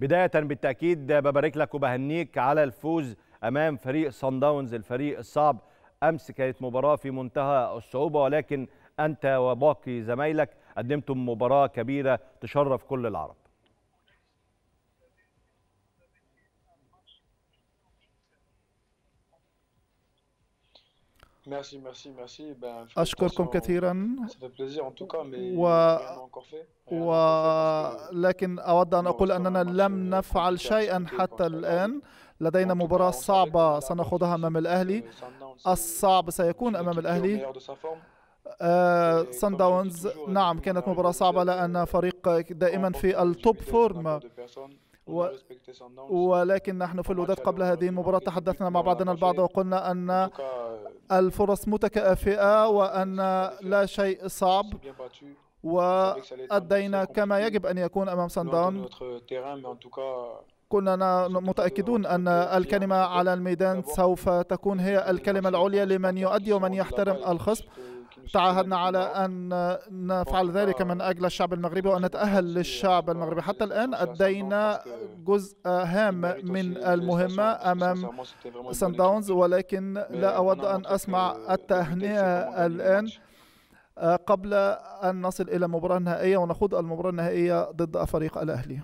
بداية بالتأكيد ببارك لك وبهنيك على الفوز أمام فريق صن داونز الفريق الصعب أمس كانت مباراة في منتهى الصعوبة ولكن أنت وباقي زمايلك قدمتم مباراة كبيرة تشرف كل العرب أشكركم كثيرا و... و... لكن أود أن أقول أننا لم نفعل شيئا حتى الآن لدينا مباراة صعبة سنخوضها أمام الأهلي الصعب سيكون أمام الأهلي آه سان داونز نعم كانت مباراة صعبة لأن فريق دائما في التوب فورم و... ولكن نحن في الوداد قبل هذه المباراة تحدثنا مع بعضنا البعض وقلنا أن الفرص متكافئة وأن لا شيء صعب وأدينا كما يجب أن يكون أمام صن داون كنا متأكدون أن الكلمة على الميدان سوف تكون هي الكلمة العليا لمن يؤدي ومن يحترم الخصم تعهدنا على أن نفعل ذلك من أجل الشعب المغربي وأن نتأهل للشعب المغربي حتى الآن أدينا جزء هام من المهمة أمام سان داونز ولكن لا أود أن أسمع التهنئة الآن آه، قبل أن نصل إلى المباراة النهائية ونخوض المباراة النهائية ضد فريق الأهلي